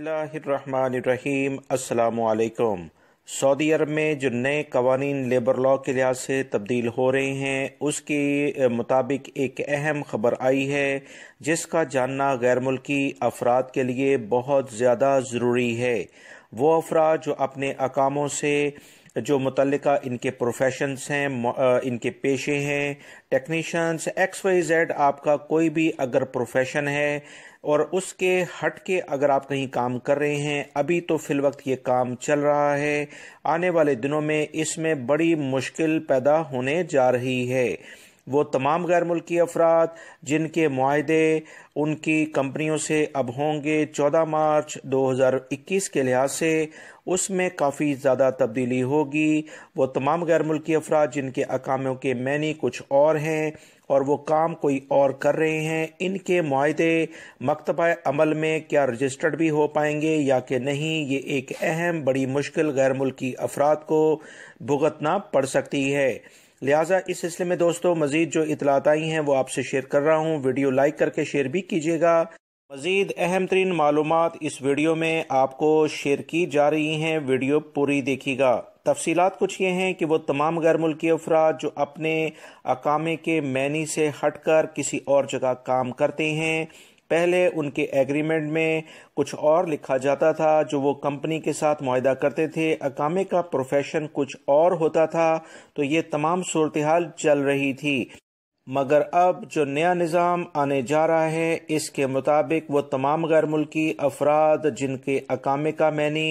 اللہ الرحمن الرحیم السلام علیکم سعودی عرب میں جو نئے قوانین لیبر لاء کے لحاظ سے تبدیل ہو رہے ہیں اس کے مطابق ایک اہم خبر آئی ہے جس کا جاننا غیر ملکی افراد کے لیے بہت زیادہ ضروری ہے وہ افراد جو اپنے اقاموں سے جو متعلقہ ان کے پروفیشنز ہیں ان کے پیشے ہیں ٹیکنیشنز ایکس وائی زیڈ آپ کا کوئی بھی اگر پروفیشن ہے اور اس کے ہٹ کے اگر آپ کہیں کام کر رہے ہیں ابھی تو فی الوقت یہ کام چل رہا ہے آنے والے دنوں میں اس میں بڑی مشکل پیدا ہونے جا رہی ہے وہ تمام غیر ملکی افراد جن کے معاہدے ان کی کمپنیوں سے اب ہوں گے چودہ مارچ دو ہزار اکیس کے لحاظ سے اس میں کافی زیادہ تبدیلی ہوگی وہ تمام غیر ملکی افراد جن کے اقاموں کے مینی کچھ اور ہیں اور وہ کام کوئی اور کر رہے ہیں ان کے معاہدے مکتبہ عمل میں کیا رجسٹرڈ بھی ہو پائیں گے یا کہ نہیں یہ ایک اہم بڑی مشکل غیر ملکی افراد کو بھگتنا پڑ سکتی ہے لہٰذا اس سلسلے میں دوستو مزید جو اطلاعات آئی ہیں وہ آپ سے شیئر کر رہا ہوں ویڈیو لائک کر کے شیئر بھی کیجیے گا مزید اہم ترین معلومات اس ویڈیو میں آپ کو شیئر کی جا رہی ہیں ویڈیو پوری دیکھیے گا تفصیلات کچھ یہ ہیں کہ وہ تمام غیر ملکی افراد جو اپنے اقامے کے مینی سے ہٹ کر کسی اور جگہ کام کرتے ہیں پہلے ان کے ایگریمنٹ میں کچھ اور لکھا جاتا تھا جو وہ کمپنی کے ساتھ معاہدہ کرتے تھے اکامے کا پروفیشن کچھ اور ہوتا تھا تو یہ تمام صورتحال چل رہی تھی مگر اب جو نیا نظام آنے جا رہا ہے اس کے مطابق وہ تمام غیر ملکی افراد جن کے اکامے کا مینی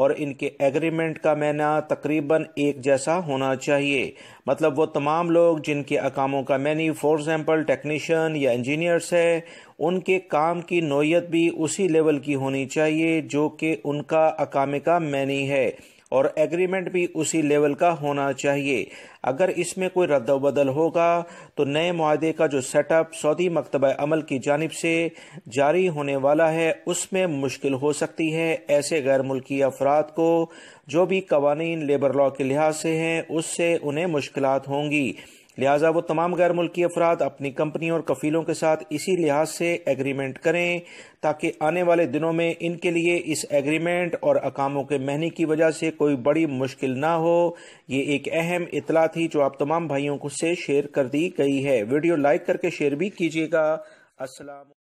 اور ان کے ایگریمنٹ کا مینہ تقریباً ایک جیسا ہونا چاہیے مطلب وہ تمام لوگ جن کے اقاموں کا مینی فار ایگزامپل ٹیکنیشین یا انجینئرس ہے ان کے کام کی نوعیت بھی اسی لیول کی ہونی چاہیے جو کہ ان کا اقام کا مینی ہے اور ایگریمنٹ بھی اسی لیول کا ہونا چاہیے اگر اس میں کوئی رد و بدل ہوگا تو نئے معاہدے کا جو سیٹ اپ سعودی مکتبہ عمل کی جانب سے جاری ہونے والا ہے اس میں مشکل ہو سکتی ہے ایسے غیر ملکی افراد کو جو بھی قوانین لیبر لاء کے لحاظ سے ہیں اس سے انہیں مشکلات ہوں گی لہٰذا وہ تمام غیر ملکی افراد اپنی کمپنیوں اور کفیلوں کے ساتھ اسی لحاظ سے ایگریمنٹ کریں تاکہ آنے والے دنوں میں ان کے لیے اس ایگریمنٹ اور اقاموں کے مہنی کی وجہ سے کوئی بڑی مشکل نہ ہو یہ ایک اہم اطلاع تھی جو آپ تمام بھائیوں کو سے شیئر کر دی گئی ہے ویڈیو لائک کر کے شیئر بھی کیجیے گا السلام